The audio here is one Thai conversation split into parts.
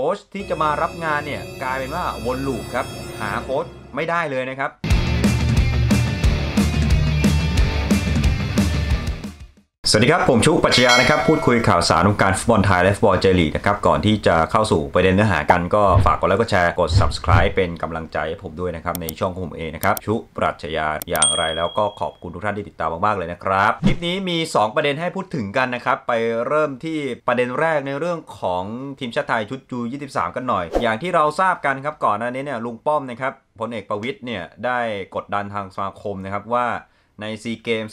โค้ชที่จะมารับงานเนี่ยกลายเป็นว่าวนลูปครับ หาโค้ชไม่ได้เลยนะครับสวัสดีครับ ผมชุปัชญานะครับพูดคุยข่าวสารวงการฟุตบอลไทยและฟุตบอลเจลีนะครับก่อนที่จะเข้าสู่ประเด็นเนื้อหากันก็ฝากกดไลค์กดแชร์กด subscribe เป็นกำลังใจให้ผมด้วยนะครับ ในช่องของผมเองนะครับชุปัชญาอย่างไรแล้วก็ขอบคุณทุกท่านที่ติดตามมากๆเลยนะครับ คลิปนี้มี 2 ประเด็นให้พูดถึงกันนะครับ ไปเริ่มที่ประเด็นแรกในเรื่องของทีมชาติไทยชุดจู23กันหน่อย อย่างที่เราทราบกันครับก่อนหน้านี้เนี่ยลุงป้อมนะครับพลเอกประวิตยเนี่ยได้กดดันทางสมาคมนะครับว่าในซีเกม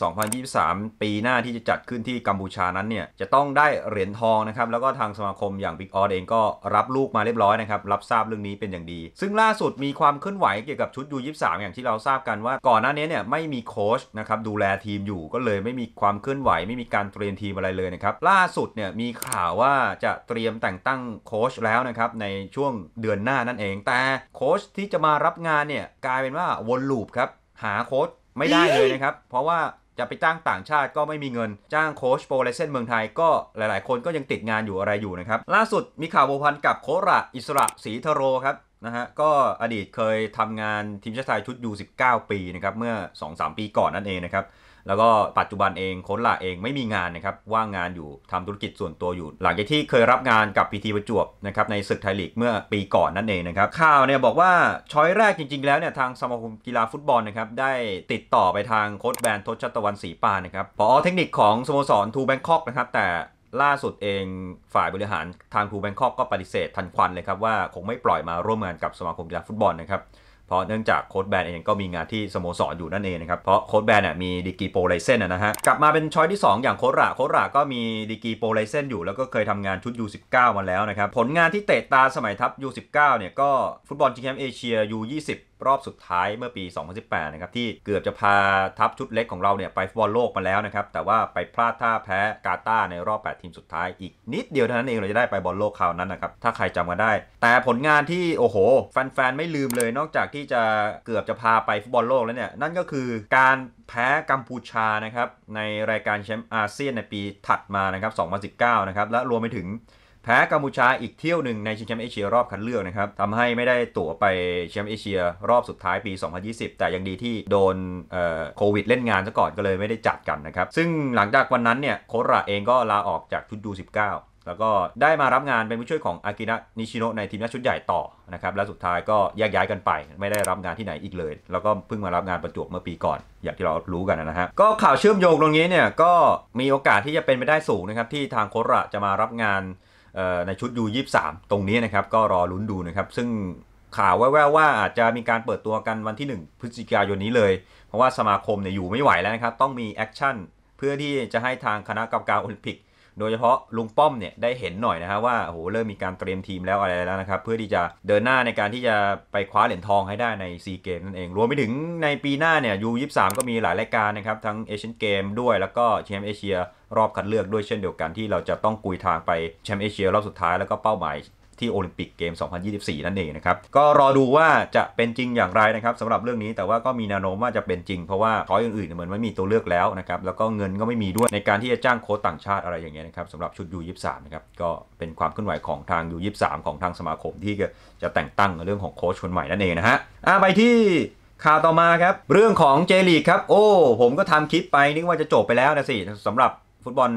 2023 ปีหน้าที่จะจัดขึ้นที่กัมพูชานั้นเนี่ยจะต้องได้เหรียญทองนะครับ แล้วก็ทางสมาคมอย่างบิ๊กออสเองก็รับลูกมาเรียบร้อยนะครับ รับทราบเรื่องนี้เป็นอย่างดี ซึ่งล่าสุดมีความเคลื่อนไหวเกี่ยวกับชุดยู23อย่างที่เราทราบกันว่าก่อนหน้านี้เนี่ยไม่มีโค้ชนะครับดูแลทีมอยู่ก็เลยไม่มีความเคลื่อนไหว ไม่มีการเตรียมทีมอะไรเลยนะครับล่าสุดเนี่ยมีข่าวว่าจะเตรียมแต่งตั้งโค้ชแล้วนะครับในช่วงเดือนหน้านั่นเอง แต่โค้ชที่จะมารับงานเนี่ยกลายเป็นว่าวนลูปครับหาโค้ชไม่ได้เลยนะครับ เพราะว่าจะไปจ้างต่างชาติก็ไม่มีเงิน จ้างโค้ชโปรเลเซนเมืองไทยก็หลายๆ คนก็ยังติดงานอยู่อะไรอยู่นะครับ ล่าสุดมีข่าวโบพันกับโคระอิสระศรีทโรครับนะฮะก็อดีตเคยทำงานทีมชาติไทยชุด U19 ปีนะครับเมื่อ 2-3 ปีก่อนนั่นเองนะครับแล้วก็ปัจจุบันเองโค้ชหล่กเองไม่มีงานนะครับ ว่างงานอยู่ทำธุรกิจส่วนตัวอยู่ หลังจากที่เคยรับงานกับพีทีประจวบนะครับในศึกไทยลีกเมื่อปีก่อนนั่นเองนะครับข่าวเนี่ยบอกว่า ช้อยแรกจริงๆแล้วเนี่ย ทางสมาคมกีฬาฟุตบอลนะครับได้ติดต่อไปทางโค้ชแบนทศชตวันศรีปานนะครับพอเทคนิคของสโมสรทูแบงคอกนะครับแต่ล่าสุดเองฝ่ายบริหารทางทูแบงคอกก็ปฏิเสธทันควันเลยครับว่าคงไม่ปล่อยมาร่วมงานกับสมาคมกีฬาฟุตบอลนะครับเพราะเนื่องจากโค้ดแบนเองก็มีงานที่สโมสรอยู่นั่นเองนะครับ เพราะโค้ดแบนเนี่ยมีดีกีโปรไลเซนนะฮะ กลับมาเป็นช้อยที่ 2 อย่างโค้ดระโค้ดระก็มีดีกีโปรไลเซนอยู่ แล้วก็เคยทำงานชุด U19 มาแล้วนะครับ ผลงานที่เตะตาสมัยทัพ U19 เนี่ยก็ฟุตบอลชิงแชมป์เอเชีย U20 รอบสุดท้ายเมื่อปี 2018 นะครับที่เกือบจะพาทัพชุดเล็กของเราเนี่ยไปฟุตบอลโลกมาแล้วนะครับแต่ว่าไปพลาดท่าแพ้กาตาร์ในรอบ 8 ทีมสุดท้ายอีกนิดเดียวเท่านั้นเองเราจะได้ไปบอลโลกคราวนั้นนะครับถ้าใครจำกันได้ แต่ผลงานที่โอ้โหแฟนๆไม่ลืมเลย นอกจากที่จะเกือบจะพาไปฟุตบอลโลกแล้วเนี่ยนั่นก็คือการแพ้กัมพูชานะครับในรายการแชมป์อาเซียนในปีถัดมานะครับ 2019 นะครับและรวมไปถึงแพ้กัมพูชาอีกเที่ยวหนึ่งในชิงแชมป์เอเชียรอบคัดเลือกนะครับทำให้ไม่ได้ตั๋วไปแชมป์เอเชียรอบสุดท้ายปี 2020 แต่ยังดีที่โดนโควิดเล่นงานซะก่อนก็เลยไม่ได้จัดกันนะครับ ซึ่งหลังจากวันนั้นเนี่ยโคระเองก็ลาออกจากชุดดู 19 แล้วก็ได้มารับงานเป็นผู้ช่วยของอากินะนิชิโนในทีมชาติชุดใหญ่ต่อนะครับและสุดท้ายก็แยกย้ายกันไป ไม่ได้รับงานที่ไหนอีกเลย แล้วก็เพิ่งมารับงานประจวบเมื่อปีก่อน อย่างที่เรารู้กันนะฮะก็ข่าวเชื่อมโยงตรงนี้เนี่ยก็มีโอกาสที่จะเป็นไปได้สูงนะครับที่ทางโคระจะมารับงานในชุด U23 ตรงนี้นะครับ ก็รอลุ้นดูนะครับ ซึ่งข่าวแว่วๆว่าอาจจะมีการเปิดตัวกันวันที่ 1 พฤศจิกายนนี้เลยเพราะว่าสมาคมเนี่ยอยู่ไม่ไหวแล้วนะครับ ต้องมีแอคชั่น เพื่อที่จะให้ทางคณะกรรมการโอลิมปิกโดยเฉพาะลุงป้อมเนี่ยได้เห็นหน่อยนะฮะว่าโอ้โหเริ่มมีการเตรียมทีมแล้วอะไรแล้วนะครับเพื่อที่จะเดินหน้าในการที่จะไปคว้าเหรียญทองให้ได้ในซีเกมนั่นเอง รวมไปถึงในปีหน้าเนี่ยยูยีก็มีหลายรายการนะครับทั้งเอเชียนเกมด้วยแล้วก็แชมป์เอเชียรอบคัดเลือกด้วยเช่นเดียวกันที่เราจะต้องกุยทางไปแชมป์เอเชียรอบสุดท้ายแล้วก็เป้าหมายที่โอลิมปิกเกม 2024 นั่นเองนะครับ ก็รอดูว่าจะเป็นจริงอย่างไรนะครับสำหรับเรื่องนี้ แต่ว่าก็มีแนวโน้มว่าจะเป็นจริง เพราะว่าข้อยอื่นๆเหมือนไม่มีตัวเลือกแล้วนะครับ แล้วก็เงินก็ไม่มีด้วยในการที่จะจ้างโค้ชต่างชาติอะไรอย่างเงี้ยนะครับสำหรับชุดยูยีนะครับ ก็เป็นความเคลื่อนไหวของทางยูยีของทางสมาคม ที่จะแต่งตั้งเรื่องของโค้ชคนใหม่นั่นเองนะฮะ อ่ะไปที่ข่าวต่อมาครับเรื่องของเจลีกครับ โอ้ ผมก็ทำคลิปไปนึกว่าจะจบไปแล้วนะสิสำหรับฟุตบอล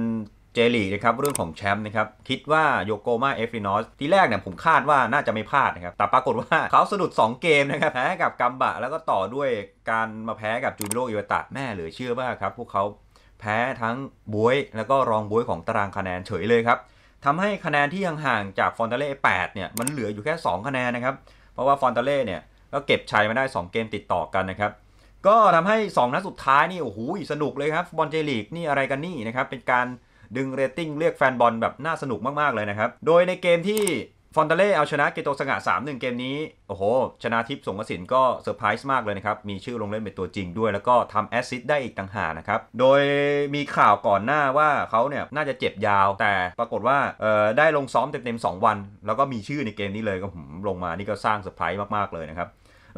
จลีนะครับเรื่องของแชมป์นะครับคิดว่าโยโกมาเอฟรินอสทีแรกเนี่ยผมคาดว่าน่าจะไม่พลาดนะครับแต่ปรากฏว่าเขาสะดุด 2 เกมนะครับแพ้กับกัมบะแล้วก็ต่อด้วยการมาแพ้กับจูบิโรอิวตะแม่เหลือเชื่อมากครับพวกเขาแพ้ทั้งบวย แล้วก็รองบวยของตารางคะแนนเฉยเลยครับทำให้คะแนนที่ยังห่างจากฟอนตาเล่8เนี่ยมันเหลืออยู่แค่ 2 คะแนนนะครับ เพราะว่าฟอนตาเล่เนี่ยก็เก็บชัยมาได้2เกมติดต่อกันนะครับก็ทำให้ 2นัดสุดท้ายนี่โอ้โหสนุกเลยครับบอลเจลีกนี่อะไรกันนี่นะครับเป็นการดึงเรตติ้งเรียกแฟนบอลแบบน่าสนุกมาก ๆ เลยนะครับ โดยในเกมที่ฟอนเตเล่เอาชนะเกโตสงะ 3 1 เกมนี้ โอ้โห ชนะทิพย์สงกสินก็เซอร์ไพรส์มากเลยนะครับ มีชื่อลงเล่นเป็นตัวจริงด้วย แล้วก็ทำแอสซิสต์ได้อีกต่างหากนะครับ โดยมีข่าวก่อนหน้าว่าเขาเนี่ย น่าจะเจ็บยาว แต่ปรากฏว่า เออได้ลงซ้อมเต็มๆ2วัน แล้วก็มีชื่อในเกมนี้เลยก็ลงมานี่ก็สร้างเซอร์ไพรส์มากๆเลยนะครับ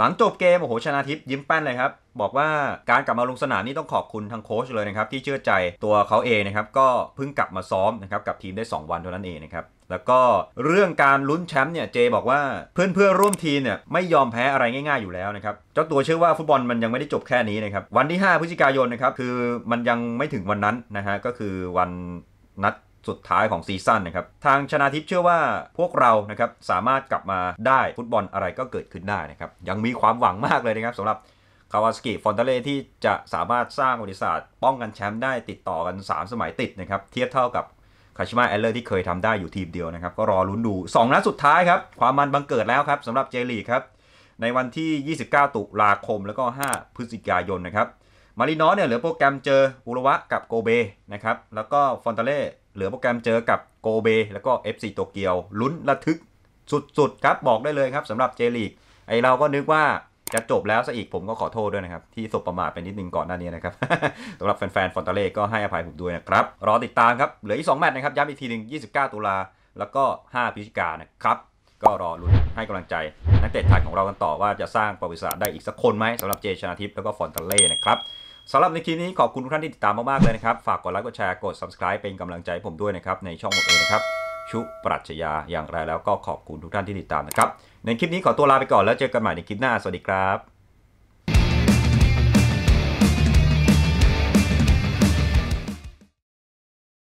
หลังจบเกมโอ้โหชนาทิพย์ยิ้มแป้นเลยครับ บอกว่าการกลับมาลงสนามนี่ต้องขอบคุณทางโค้ชเลยนะครับที่เชื่อใจตัวเขาเองนะครับก็เพิ่งกลับมาซ้อมนะครับกับทีมได้ 2 วันเท่านั้นเองนะครับแล้วก็เรื่องการลุ้นแชมป์เนี่ยเจบอกว่าเพื่อนเพื่อร่วมทีมเนี่ยไม่ยอมแพ้อะไรง่ายๆอยู่แล้วนะครับเจ้าตัวเชื่อว่าฟุตบอลมันยังไม่ได้จบแค่นี้นะครับวันที่ 5พฤศจิกายนนะครับคือมันยังไม่ถึงวันนั้นนะฮะก็คือวันนัดสุดท้ายของซีซั่นนะครับ ทางชนาทิพย์เชื่อว่าพวกเรานะครับ สามารถกลับมาได้ ฟุตบอลอะไรก็เกิดขึ้นได้นะครับ ยังมีความหวังมากเลยนะครับสำหรับคาวาสกิฟอนเตเล่ที่จะสามารถสร้างบริษัทป้องกันแชมป์ได้ติดต่อกัน 3 สมัยติดนะครับ เทียบเท่ากับคาชิมาแอลเลอร์ที่เคยทำได้อยู่ทีมเดียวนะครับ ก็รอลุ้นดู2นัดสุดท้ายครับความมันบังเกิดแล้วครับสำหรับเจลีครับในวันที่ 29 ตุลาคม แล้วก็ 5 พฤศจิกายนนะครับมารินอสเนี่ยเหลือโปรแกรมเจออุรวะกับโกเบนะครับแล้วก็ฟอนเตเล่เหลือโปรแกรมเจอกับโกเบแล้วก็ FC โตเกียวลุ้นระทึกสุดๆครับ บอกได้เลยครับสำหรับเจลีกไอเราก็นึกว่าจะจบแล้วซะอีกผมก็ขอโทษด้วยนะครับ ที่สบประมาทไปนิดนึงก่อนหน้านี้นะครับสำหรับแฟนๆฟอนตาเล่ก็ให้อภัยผมด้วยนะครับ รอติดตามครับ เหลืออีก2แมตช์นะครับ ย้ำอีกทีหนึ่ง29ตุลาแล้วก็ 5พฤศจิกายนะครับก็รอรุ้นให้กำลังใจ นักเตะไทยของเรากันต่อว่าจะสร้างประวัติศาสตร์ได้อีกสักคนไหมสำหรับเจชนาทิพย์แล้วก็ฟอนตาเล่นะครับสำหรับในคลิปนี้ขอบคุณทุกท่านที่ติดตามมาก ๆ เลยนะครับ ฝากกดไลค์กดแชร์กด subscribe เป็นกำลังใจผมด้วยนะครับ ในช่องผมเองนะครับ ชุปรัชญาอย่างไรแล้วก็ขอบคุณทุกท่านที่ติดตามนะครับในคลิปนี้ขอตัวลาไปก่อน แล้วเจอกันใหม่ในคลิปหน้าสวัสดีครับ